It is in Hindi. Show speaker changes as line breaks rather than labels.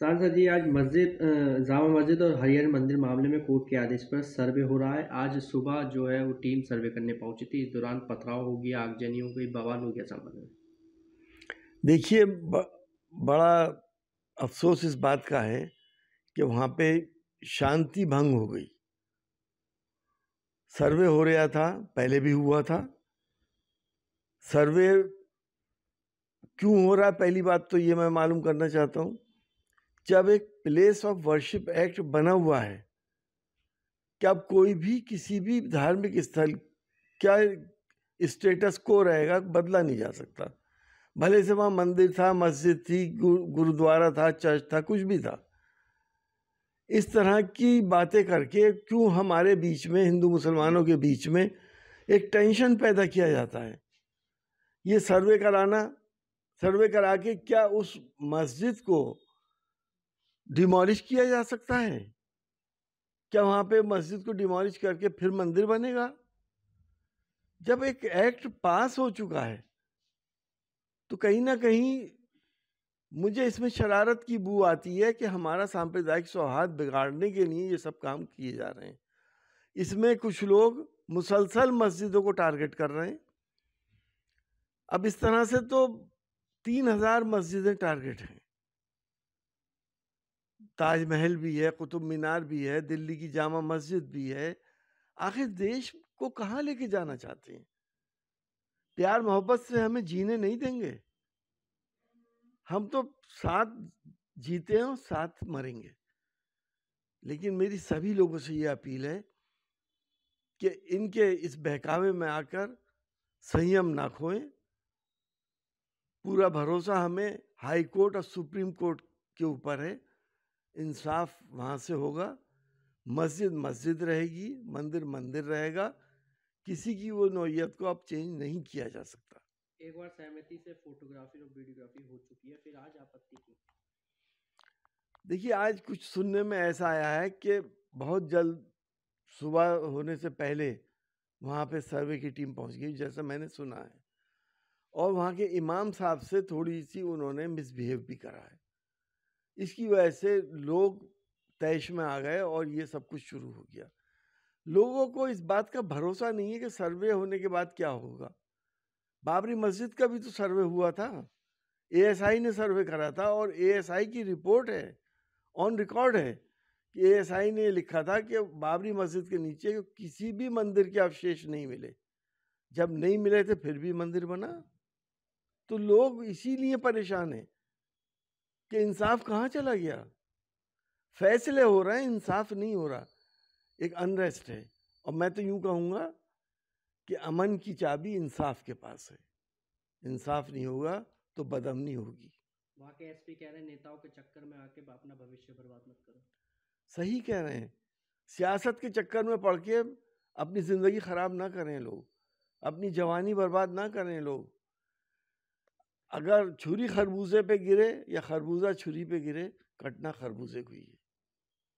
सांसद जी आज मस्जिद जामा मस्जिद और हरिहर मंदिर मामले में कोर्ट के आदेश पर सर्वे हो रहा है आज सुबह जो है वो टीम सर्वे करने पहुंची थी इस दौरान पथराव हो गया आगजनी हो गई बवाल हो गया संबंध में देखिए बड़ा अफसोस इस बात का है कि वहाँ पे शांति भंग हो गई सर्वे हो रहा था पहले भी हुआ था सर्वे क्यों हो रहा है पहली बात तो ये मैं मालूम करना चाहता हूँ जब एक प्लेस ऑफ वर्शिप एक्ट बना हुआ है कि अब कोई भी किसी भी धार्मिक स्थल क्या स्टेटस को रहेगा बदला नहीं जा सकता भले से वहाँ मंदिर था मस्जिद थी गुरुद्वारा था चर्च था कुछ भी था इस तरह की बातें करके क्यों हमारे बीच में हिंदू मुसलमानों के बीच में एक टेंशन पैदा किया जाता है ये सर्वे कराना सर्वे करा के क्या उस मस्जिद को डिमोलिश किया जा सकता है क्या वहाँ पे मस्जिद को डिमोलिश करके फिर मंदिर बनेगा जब एक एक्ट पास हो चुका है तो कहीं ना कहीं मुझे इसमें शरारत की बू आती है कि हमारा सांप्रदायिक सौहार्द बिगाड़ने के लिए ये सब काम किए जा रहे हैं इसमें कुछ लोग मुसलसल मस्जिदों को टारगेट कर रहे हैं अब इस तरह से तो तीन हज़ार मस्जिदें टारगेट हैं ताजमहल भी है कुतुब मीनार भी है दिल्ली की जामा मस्जिद भी है आखिर देश को कहाँ लेके जाना चाहते हैं प्यार मोहब्बत से हमें जीने नहीं देंगे हम तो साथ जीते हैं और साथ मरेंगे लेकिन मेरी सभी लोगों से ये अपील है कि इनके इस बहकावे में आकर संयम ना खोएं पूरा भरोसा हमें हाई कोर्ट और सुप्रीम कोर्ट के ऊपर है इंसाफ वहाँ से होगा मस्जिद मस्जिद रहेगी मंदिर मंदिर रहेगा किसी की वो नोयत को अब चेंज नहीं किया जा सकता एक बार सहमति से फोटोग्राफी और वीडियोग्राफी हो चुकी है फिर आज आपत्ति देखिए आज कुछ सुनने में ऐसा आया है कि बहुत जल्द सुबह होने से पहले वहाँ पे सर्वे की टीम पहुँच गई जैसा मैंने सुना है और वहाँ के इमाम साहब से थोड़ी सी उन्होंने मिसबिहेव भी करा है इसकी वजह से लोग तैश में आ गए और ये सब कुछ शुरू हो गया लोगों को इस बात का भरोसा नहीं है कि सर्वे होने के बाद क्या होगा बाबरी मस्जिद का भी तो सर्वे हुआ था एएसआई ने सर्वे करा था और एएसआई की रिपोर्ट है ऑन रिकॉर्ड है कि एएसआई ने लिखा था कि बाबरी मस्जिद के नीचे किसी भी मंदिर के अवशेष नहीं मिले जब नहीं मिले थे फिर भी मंदिर बना तो लोग इसीलिए परेशान हैं कि इंसाफ कहाँ चला गया फैसले हो रहे हैं इंसाफ नहीं हो रहा एक अनरेस्ट है और मैं तो यूँ कहूँगा कि अमन की चाबी इंसाफ के पास है इंसाफ नहीं होगा तो बदमनी होगी वहाँ के एसपी कह रहे हैं नेताओं के चक्कर में आके अपना भविष्य बर्बाद मत करो सही कह रहे हैं सियासत के चक्कर में पढ़ के अपनी ज़िंदगी ख़राब ना करें लोग अपनी जवानी बर्बाद ना करें लोग अगर छुरी खरबूजे पे गिरे या खरबूजा छुरी पे गिरे कटना खरबूजे को ही है